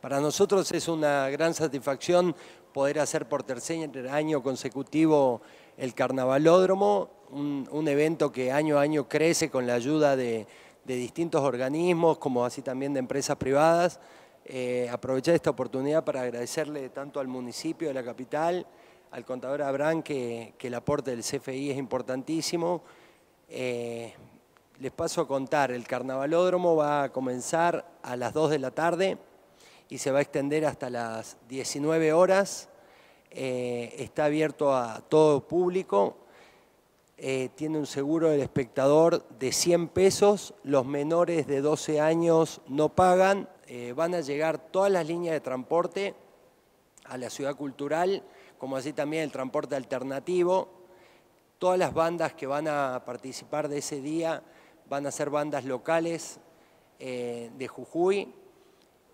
Para nosotros es una gran satisfacción poder hacer por tercer año consecutivo el Carnavalódromo, un, evento que año a año crece con la ayuda de, distintos organismos, como así también de empresas privadas. Eh, aprovechar esta oportunidad para agradecerle tanto al municipio de la capital, al contador Abraham que, el aporte del CFI es importantísimo. Eh, les paso a contar, el carnavalódromo va a comenzar a las 2 de la tarde y se va a extender hasta las 19 horas. Eh, está abierto a todo público. Eh, tiene un seguro del espectador de 100 pesos. Los menores de 12 años no pagan. Eh, van a llegar todas las líneas de transporte a la ciudad cultural, como así también el transporte alternativo. Todas las bandas que van a participar de ese día van a ser bandas locales de Jujuy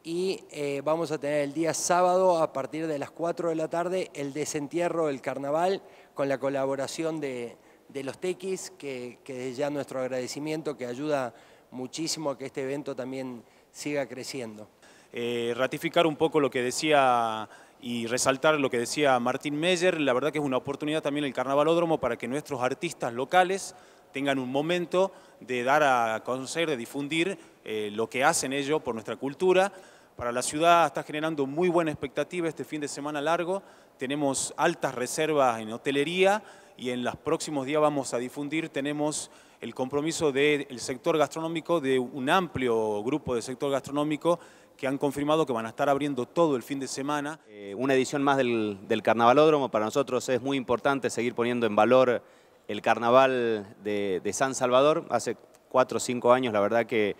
y eh, vamos a tener el día sábado a partir de las 4 de la tarde el desentierro del carnaval con la colaboración de, los tequis, que, es ya nuestro agradecimiento que ayuda muchísimo a que este evento también siga creciendo. Eh, ratificar un poco lo que decía y resaltar lo que decía Martín Meyer, la verdad que es una oportunidad también el Carnavalódromo para que nuestros artistas locales tengan un momento de dar a conocer, de difundir eh, lo que hacen ellos por nuestra cultura para la ciudad, está generando muy buena expectativa este fin de semana largo, tenemos altas reservas en hotelería y en los próximos días vamos a difundir, tenemos el compromiso del sector gastronómico, de un amplio grupo de sector gastronómico que han confirmado que van a estar abriendo todo el fin de semana. Eh, una edición más del, Carnavalódromo, para nosotros es muy importante seguir poniendo en valor el Carnaval de, San Salvador. Hace cuatro o cinco años, la verdad que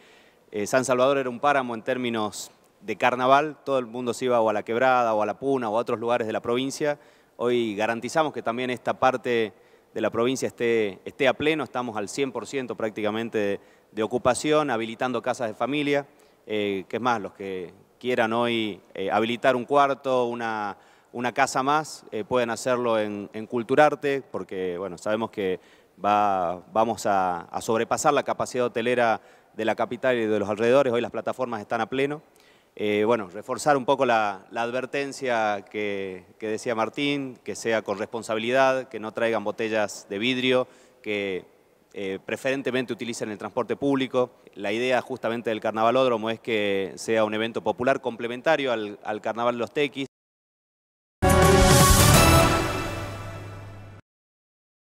eh, San Salvador era un páramo en términos de carnaval, todo el mundo se iba o a la Quebrada o a la Puna o a otros lugares de la provincia. Hoy garantizamos que también esta parte de la provincia esté, esté a pleno, estamos al 100% prácticamente de, ocupación, habilitando casas de familia, eh, que es más, los que quieran hoy eh, habilitar un cuarto, una, casa más, eh, pueden hacerlo en, Culturarte, porque bueno, sabemos que va, vamos a sobrepasar la capacidad hotelera de la capital y de los alrededores, hoy las plataformas están a pleno. Eh, bueno, reforzar un poco la, advertencia que, decía Martín, que sea con responsabilidad, que no traigan botellas de vidrio, que eh, preferentemente utilicen el transporte público. La idea justamente del carnavalódromo es que sea un evento popular complementario al, al carnaval de los tequis.